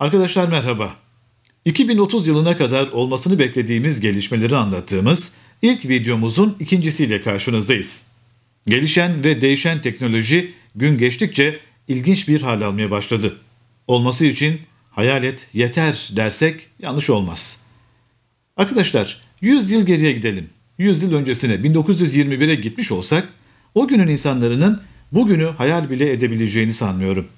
Arkadaşlar merhaba. 2030 yılına kadar olmasını beklediğimiz gelişmeleri anlattığımız ilk videomuzun ikincisiyle karşınızdayız. Gelişen ve değişen teknoloji gün geçtikçe ilginç bir hal almaya başladı. Olması için hayal et yeter dersek yanlış olmaz. Arkadaşlar 100 yıl geriye gidelim. 100 yıl öncesine 1921'e gitmiş olsak o günün insanların bugünü hayal bile edebileceğini sanmıyorum.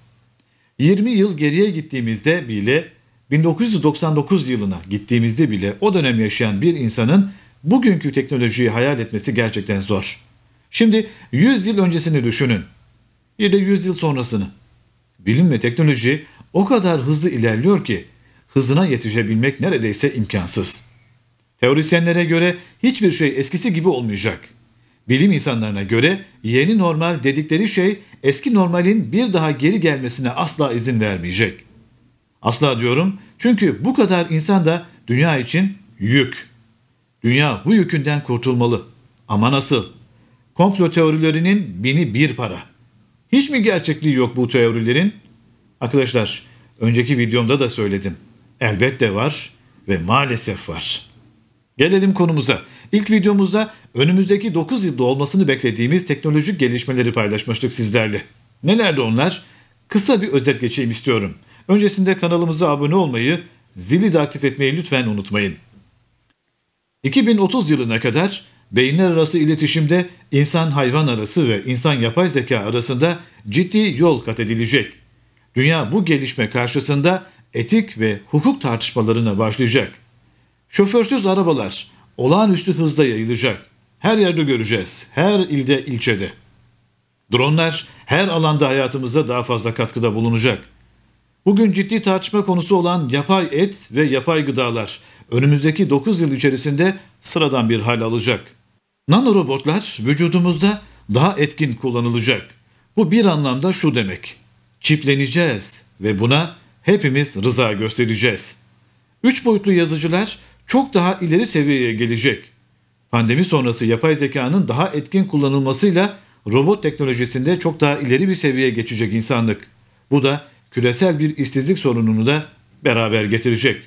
20 yıl geriye gittiğimizde bile 1999 yılına gittiğimizde bile o dönem yaşayan bir insanın bugünkü teknolojiyi hayal etmesi gerçekten zor. Şimdi 100 yıl öncesini düşünün. Bir de 100 yıl sonrasını. Bilim ve teknoloji o kadar hızlı ilerliyor ki hızına yetişebilmek neredeyse imkansız. Teorisyenlere göre hiçbir şey eskisi gibi olmayacak. Bilim insanlarına göre yeni normal dedikleri şey eski normalin bir daha geri gelmesine asla izin vermeyecek. Asla diyorum çünkü bu kadar insan da dünya için yük. Dünya bu yükünden kurtulmalı. Ama nasıl? Komplo teorilerinin bini bir para. Hiç mi gerçekliği yok bu teorilerin? Arkadaşlar, önceki videomda da söyledim. Elbette var ve maalesef var. Gelelim konumuza. İlk videomuzda önümüzdeki 9 yılda olmasını beklediğimiz teknolojik gelişmeleri paylaşmıştık sizlerle. Nelerdi onlar? Kısa bir özet geçeyim istiyorum. Öncesinde kanalımıza abone olmayı, zili de aktif etmeyi lütfen unutmayın. 2030 yılına kadar beyinler arası iletişimde insan-hayvan arası ve insan-yapay zeka arasında ciddi yol kat edilecek. Dünya bu gelişme karşısında etik ve hukuk tartışmalarına başlayacak. Şoförsüz arabalar olağanüstü hızda yayılacak her yerde göreceğiz. Her ilde, ilçede. Dronlar her alanda hayatımızda daha fazla katkıda bulunacak. Bugün ciddi tartışma konusu olan yapay et ve yapay gıdalar önümüzdeki 9 yıl içerisinde sıradan bir hal alacak. Nanorobotlar vücudumuzda daha etkin kullanılacak. Bu bir anlamda şu demek. Çipleneceğiz ve buna hepimiz rıza göstereceğiz. Üç boyutlu yazıcılar çok daha ileri seviyeye gelecek. Pandemi sonrası yapay zekanın daha etkin kullanılmasıyla robot teknolojisinde çok daha ileri bir seviyeye geçecek insanlık. Bu da küresel bir işsizlik sorununu da beraber getirecek.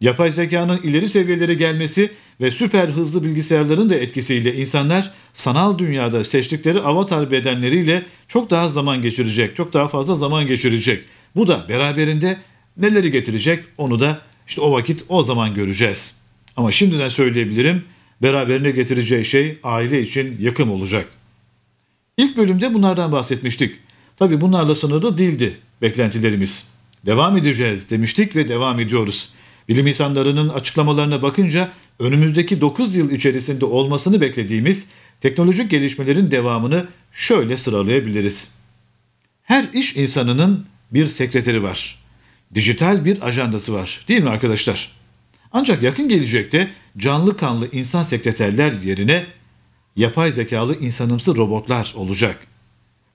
Yapay zekanın ileri seviyelere gelmesi ve süper hızlı bilgisayarların da etkisiyle insanlar sanal dünyada seçtikleri avatar bedenleriyle çok daha zaman geçirecek, çok daha fazla zaman geçirecek. Bu da beraberinde neleri getirecek onu da işte o vakit o zaman göreceğiz. Ama şimdiden söyleyebilirim beraberine getireceği şey aile için yakın olacak. İlk bölümde bunlardan bahsetmiştik. Tabi bunlarla sınırlı değildi beklentilerimiz. Devam edeceğiz demiştik ve devam ediyoruz. Bilim insanlarının açıklamalarına bakınca önümüzdeki 9 yıl içerisinde olmasını beklediğimiz teknolojik gelişmelerin devamını şöyle sıralayabiliriz. Her iş insanının bir sekreteri var. Dijital bir ajandası var değil mi arkadaşlar? Ancak yakın gelecekte canlı kanlı insan sekreterler yerine yapay zekalı insanımsı robotlar olacak.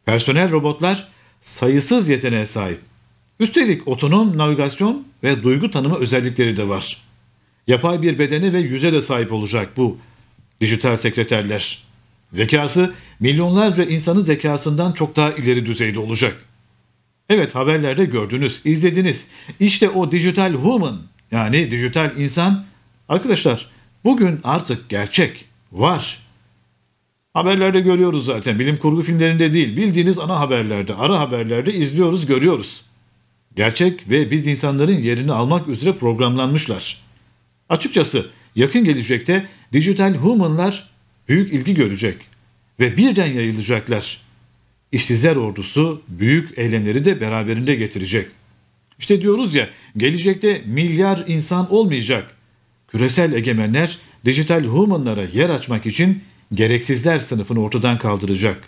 Personel robotlar sayısız yeteneğe sahip. Üstelik otonom navigasyon ve duygu tanıma özellikleri de var. Yapay bir bedene ve yüze de sahip olacak bu dijital sekreterler. Zekası milyonlarca insanın zekasından çok daha ileri düzeyde olacak. Evet haberlerde gördünüz, izlediniz. İşte o dijital human yani dijital insan arkadaşlar bugün artık gerçek var. Haberlerde görüyoruz zaten. Bilim kurgu filmlerinde değil. Bildiğiniz ana haberlerde, ara haberlerde izliyoruz, görüyoruz. Gerçek ve biz insanların yerini almak üzere programlanmışlar. Açıkçası yakın gelecekte dijital humanlar büyük ilgi görecek ve birden yayılacaklar. İşsizler ordusu büyük eylemleri de beraberinde getirecek.'' İşte diyoruz ya gelecekte milyar insan olmayacak. Küresel egemenler dijital humanlara yer açmak için gereksizler sınıfını ortadan kaldıracak.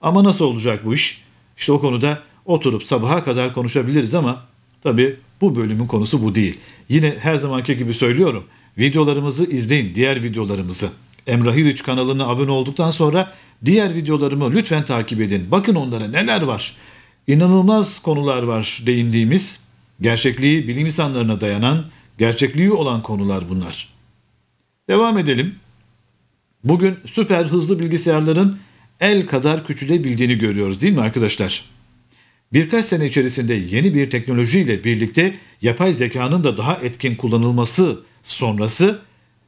Ama nasıl olacak bu iş? İşte o konuda oturup sabaha kadar konuşabiliriz ama tabi bu bölümün konusu bu değil. Yine her zamanki gibi söylüyorum. Videolarımızı izleyin, diğer videolarımızı. Emrah Hiriç kanalına abone olduktan sonra diğer videolarımı lütfen takip edin. Bakın onlara neler var. İnanılmaz konular var değindiğimiz. Gerçekliği bilim insanlarına dayanan, gerçekliği olan konular bunlar. Devam edelim. Bugün süper hızlı bilgisayarların el kadar küçülebildiğini görüyoruz değil mi arkadaşlar? Birkaç sene içerisinde yeni bir teknolojiyle birlikte yapay zekanın da daha etkin kullanılması sonrası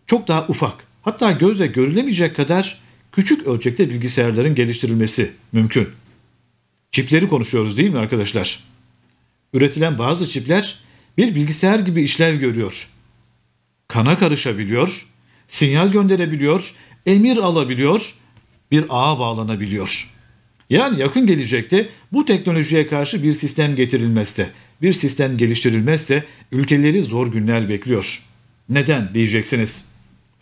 çok daha ufak, hatta gözle görülemeyecek kadar küçük ölçekte bilgisayarların geliştirilmesi mümkün. Çipleri konuşuyoruz değil mi arkadaşlar? üretilen bazı çipler bir bilgisayar gibi işlev görüyor. Kana karışabiliyor, sinyal gönderebiliyor, emir alabiliyor, bir ağa bağlanabiliyor. Yani yakın gelecekte bu teknolojiye karşı bir sistem getirilmezse, bir sistem geliştirilmezse ülkeleri zor günler bekliyor. Neden diyeceksiniz?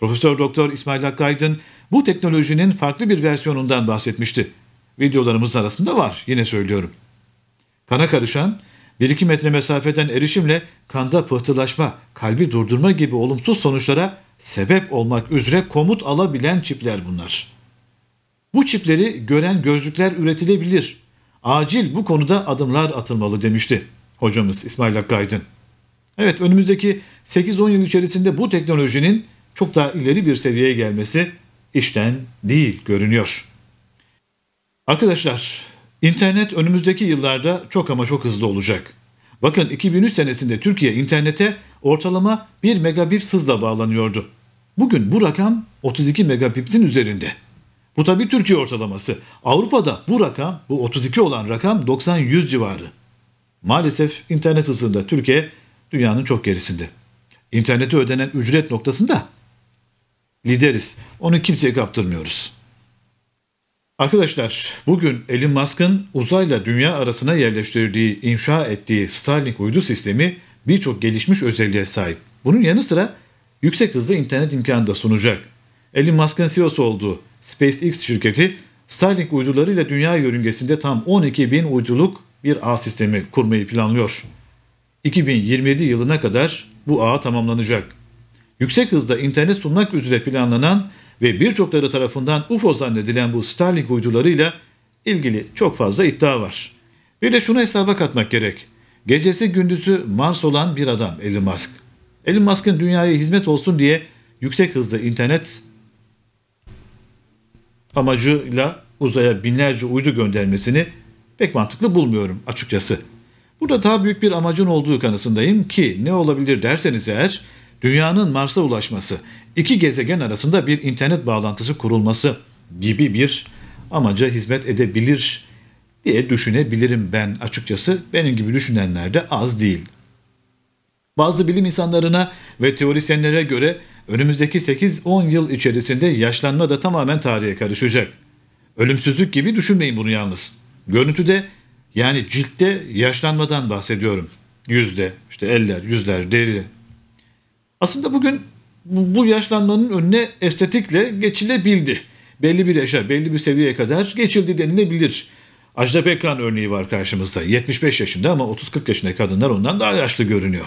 Profesör Doktor İsmail Hakkı bu teknolojinin farklı bir versiyonundan bahsetmişti. Videolarımız arasında var yine söylüyorum. Kana karışan bir iki metre mesafeden erişimle kanda pıhtılaşma, kalbi durdurma gibi olumsuz sonuçlara sebep olmak üzere komut alabilen çipler bunlar. Bu çipleri gören gözlükler üretilebilir. Acil bu konuda adımlar atılmalı demişti hocamız İsmail Hakkı Evet önümüzdeki 8-10 yıl içerisinde bu teknolojinin çok daha ileri bir seviyeye gelmesi işten değil görünüyor. Arkadaşlar İnternet önümüzdeki yıllarda çok ama çok hızlı olacak. Bakın 2003 senesinde Türkiye internete ortalama 1 megabit hızla bağlanıyordu. Bugün bu rakam 32 megabitsin üzerinde. Bu tabi Türkiye ortalaması. Avrupa'da bu rakam, bu 32 olan rakam 90-100 civarı. Maalesef internet hızında Türkiye dünyanın çok gerisinde. İnternete ödenen ücret noktasında lideriz. Onu kimseye kaptırmıyoruz.'' Arkadaşlar bugün Elon Musk'ın uzayla dünya arasına yerleştirdiği, inşa ettiği Starlink uydu sistemi birçok gelişmiş özelliğe sahip. Bunun yanı sıra yüksek hızlı internet imkanı da sunacak. Elon Musk'ın CEO'su olduğu SpaceX şirketi Starlink uydularıyla dünya yörüngesinde tam 12 bin uyduluk bir ağ sistemi kurmayı planlıyor. 2027 yılına kadar bu ağ tamamlanacak yüksek hızda internet sunmak üzere planlanan ve birçokları tarafından UFO zannedilen bu Starlink uydularıyla ilgili çok fazla iddia var. Bir de şunu hesaba katmak gerek. Gecesi gündüzü Mars olan bir adam Elon Musk. Elon Musk'ın dünyaya hizmet olsun diye yüksek hızlı internet amacıyla uzaya binlerce uydu göndermesini pek mantıklı bulmuyorum açıkçası. Burada daha büyük bir amacın olduğu kanısındayım ki ne olabilir derseniz eğer dünyanın Mars'a ulaşması, iki gezegen arasında bir internet bağlantısı kurulması gibi bir amaca hizmet edebilir diye düşünebilirim ben açıkçası. Benim gibi düşünenler de az değil. Bazı bilim insanlarına ve teorisyenlere göre önümüzdeki 8-10 yıl içerisinde yaşlanma da tamamen tarihe karışacak. Ölümsüzlük gibi düşünmeyin bunu yalnız. Görüntüde yani ciltte yaşlanmadan bahsediyorum. Yüzde, işte eller, yüzler, deri, aslında bugün bu yaşlanmanın önüne estetikle geçilebildi. Belli bir yaşa, belli bir seviyeye kadar geçildi denilebilir. Ajda Pekkan örneği var karşımızda. 75 yaşında ama 30-40 yaşındaki kadınlar ondan daha yaşlı görünüyor.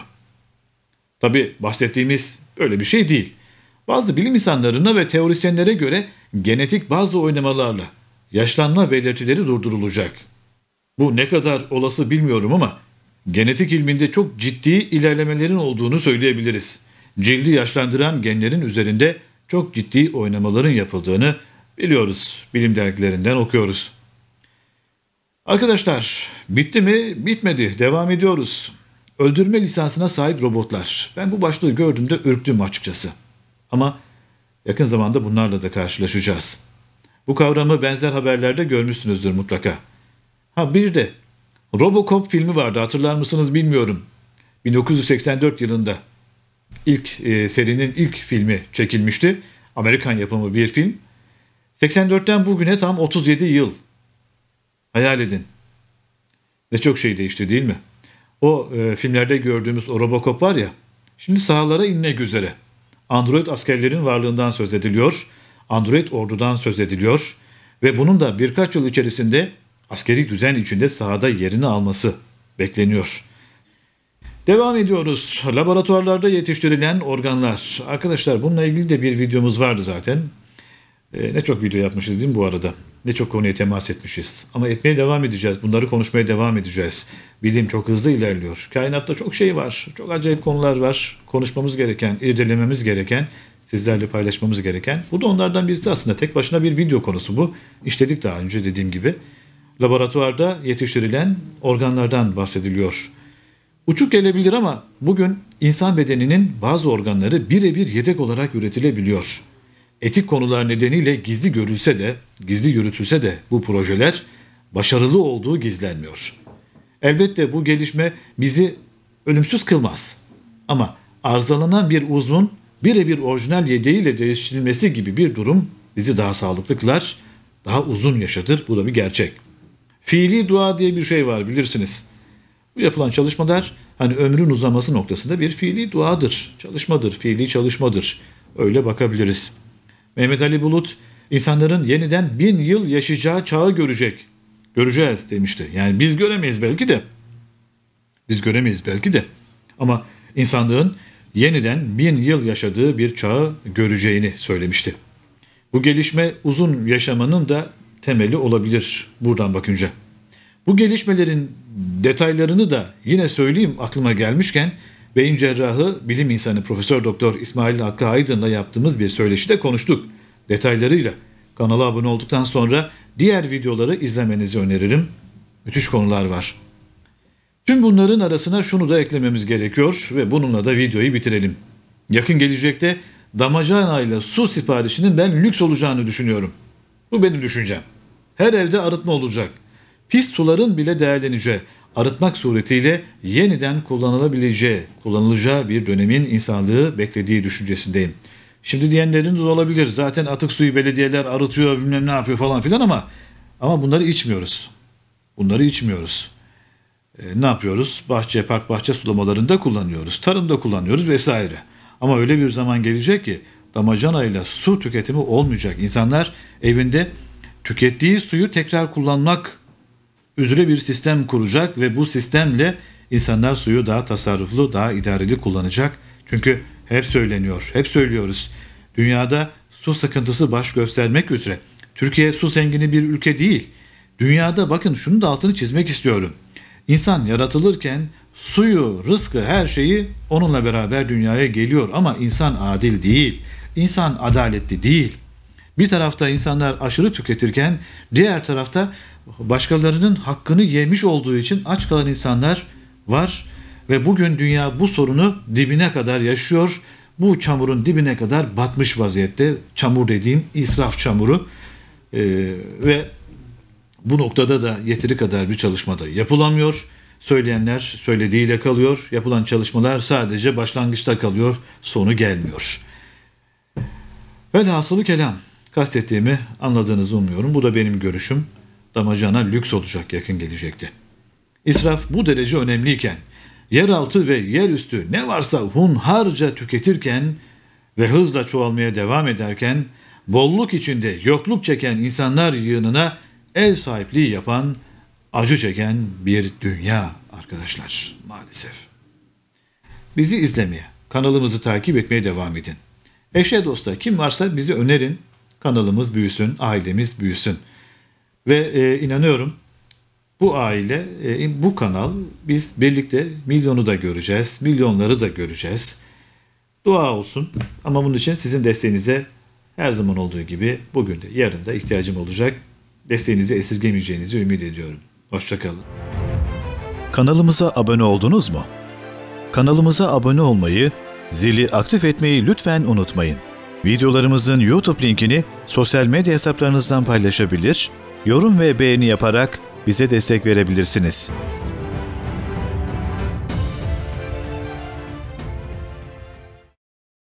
Tabi bahsettiğimiz öyle bir şey değil. Bazı bilim insanlarına ve teorisyenlere göre genetik bazı oynamalarla yaşlanma belirtileri durdurulacak. Bu ne kadar olası bilmiyorum ama genetik ilminde çok ciddi ilerlemelerin olduğunu söyleyebiliriz cildi yaşlandıran genlerin üzerinde çok ciddi oynamaların yapıldığını biliyoruz. Bilim dergilerinden okuyoruz. Arkadaşlar bitti mi? Bitmedi. Devam ediyoruz. Öldürme lisansına sahip robotlar. Ben bu başlığı gördüğümde ürktüm açıkçası. Ama yakın zamanda bunlarla da karşılaşacağız. Bu kavramı benzer haberlerde görmüşsünüzdür mutlaka. Ha bir de Robocop filmi vardı hatırlar mısınız bilmiyorum. 1984 yılında ilk e, serinin ilk filmi çekilmişti. Amerikan yapımı bir film. 84'ten bugüne tam 37 yıl. Hayal edin. Ne çok şey değişti değil mi? O e, filmlerde gördüğümüz o Robocop var ya. Şimdi sahalara inmek üzere. Android askerlerin varlığından söz ediliyor. Android ordudan söz ediliyor. Ve bunun da birkaç yıl içerisinde askeri düzen içinde sahada yerini alması bekleniyor. Devam ediyoruz. Laboratuvarlarda yetiştirilen organlar. Arkadaşlar bununla ilgili de bir videomuz vardı zaten. E, ne çok video yapmışız değil mi bu arada? Ne çok konuya temas etmişiz. Ama etmeye devam edeceğiz. Bunları konuşmaya devam edeceğiz. Bilim çok hızlı ilerliyor. Kainatta çok şey var. Çok acayip konular var. Konuşmamız gereken, irdelememiz gereken, sizlerle paylaşmamız gereken. Bu da onlardan birisi aslında. Tek başına bir video konusu bu. İşledik daha önce dediğim gibi. Laboratuvarda yetiştirilen organlardan bahsediliyor. Uçuk gelebilir ama bugün insan bedeninin bazı organları birebir yedek olarak üretilebiliyor. Etik konular nedeniyle gizli görülse de, gizli yürütülse de bu projeler başarılı olduğu gizlenmiyor. Elbette bu gelişme bizi ölümsüz kılmaz. Ama arızalanan bir uzun birebir orijinal yedeğiyle değiştirilmesi gibi bir durum bizi daha sağlıklı kılar, daha uzun yaşatır. Bu da bir gerçek. Fiili dua diye bir şey var bilirsiniz. Bu yapılan çalışmalar hani ömrün uzaması noktasında bir fiili duadır, çalışmadır, fiili çalışmadır. Öyle bakabiliriz. Mehmet Ali Bulut insanların yeniden bin yıl yaşayacağı çağı görecek. Göreceğiz demişti. Yani biz göremeyiz belki de. Biz göremeyiz belki de. Ama insanlığın yeniden bin yıl yaşadığı bir çağı göreceğini söylemişti. Bu gelişme uzun yaşamanın da temeli olabilir buradan bakınca. Bu gelişmelerin detaylarını da yine söyleyeyim aklıma gelmişken beyin cerrahı bilim insanı Profesör Doktor İsmail Hakkı Aydın'la yaptığımız bir söyleşide konuştuk detaylarıyla. Kanala abone olduktan sonra diğer videoları izlemenizi öneririm. Müthiş konular var. Tüm bunların arasına şunu da eklememiz gerekiyor ve bununla da videoyu bitirelim. Yakın gelecekte damacana ile su siparişinin ben lüks olacağını düşünüyorum. Bu benim düşüncem. Her evde arıtma olacak.'' pis suların bile değerleneceği, arıtmak suretiyle yeniden kullanılabileceği, kullanılacağı bir dönemin insanlığı beklediği düşüncesindeyim. Şimdi diyenleriniz olabilir. Zaten atık suyu belediyeler arıtıyor bilmem ne yapıyor falan filan ama ama bunları içmiyoruz. Bunları içmiyoruz. E, ne yapıyoruz? Bahçe, park, bahçe sulamalarında kullanıyoruz. Tarımda kullanıyoruz vesaire. Ama öyle bir zaman gelecek ki damacanayla su tüketimi olmayacak. İnsanlar evinde tükettiği suyu tekrar kullanmak üzere bir sistem kuracak ve bu sistemle insanlar suyu daha tasarruflu, daha idareli kullanacak. Çünkü hep söyleniyor, hep söylüyoruz. Dünyada su sıkıntısı baş göstermek üzere. Türkiye su zengini bir ülke değil. Dünyada bakın şunu da altını çizmek istiyorum. İnsan yaratılırken suyu, rızkı, her şeyi onunla beraber dünyaya geliyor ama insan adil değil. İnsan adaletli değil. Bir tarafta insanlar aşırı tüketirken diğer tarafta başkalarının hakkını yemiş olduğu için aç kalan insanlar var ve bugün dünya bu sorunu dibine kadar yaşıyor. Bu çamurun dibine kadar batmış vaziyette. Çamur dediğim israf çamuru ee, ve bu noktada da yeteri kadar bir çalışmada yapılamıyor. Söyleyenler söylediğiyle kalıyor. Yapılan çalışmalar sadece başlangıçta kalıyor. Sonu gelmiyor. Velhasılı kelam kastettiğimi anladığınızı umuyorum. Bu da benim görüşüm damacana lüks olacak yakın gelecekti. İsraf bu derece önemliyken, yeraltı ve yerüstü ne varsa hunharca tüketirken ve hızla çoğalmaya devam ederken, bolluk içinde yokluk çeken insanlar yığınına el sahipliği yapan, acı çeken bir dünya arkadaşlar maalesef. Bizi izlemeye, kanalımızı takip etmeye devam edin. Eşe dosta kim varsa bizi önerin, kanalımız büyüsün, ailemiz büyüsün.'' Ve e, inanıyorum bu aile, e, bu kanal biz birlikte milyonu da göreceğiz, milyonları da göreceğiz. Dua olsun ama bunun için sizin desteğinize her zaman olduğu gibi bugün de yarın da ihtiyacım olacak. Desteğinizi esirgemeyeceğinizi ümit ediyorum. Hoşçakalın. Kanalımıza abone oldunuz mu? Kanalımıza abone olmayı, zili aktif etmeyi lütfen unutmayın. Videolarımızın YouTube linkini sosyal medya hesaplarınızdan paylaşabilir yorum ve beğeni yaparak bize destek verebilirsiniz.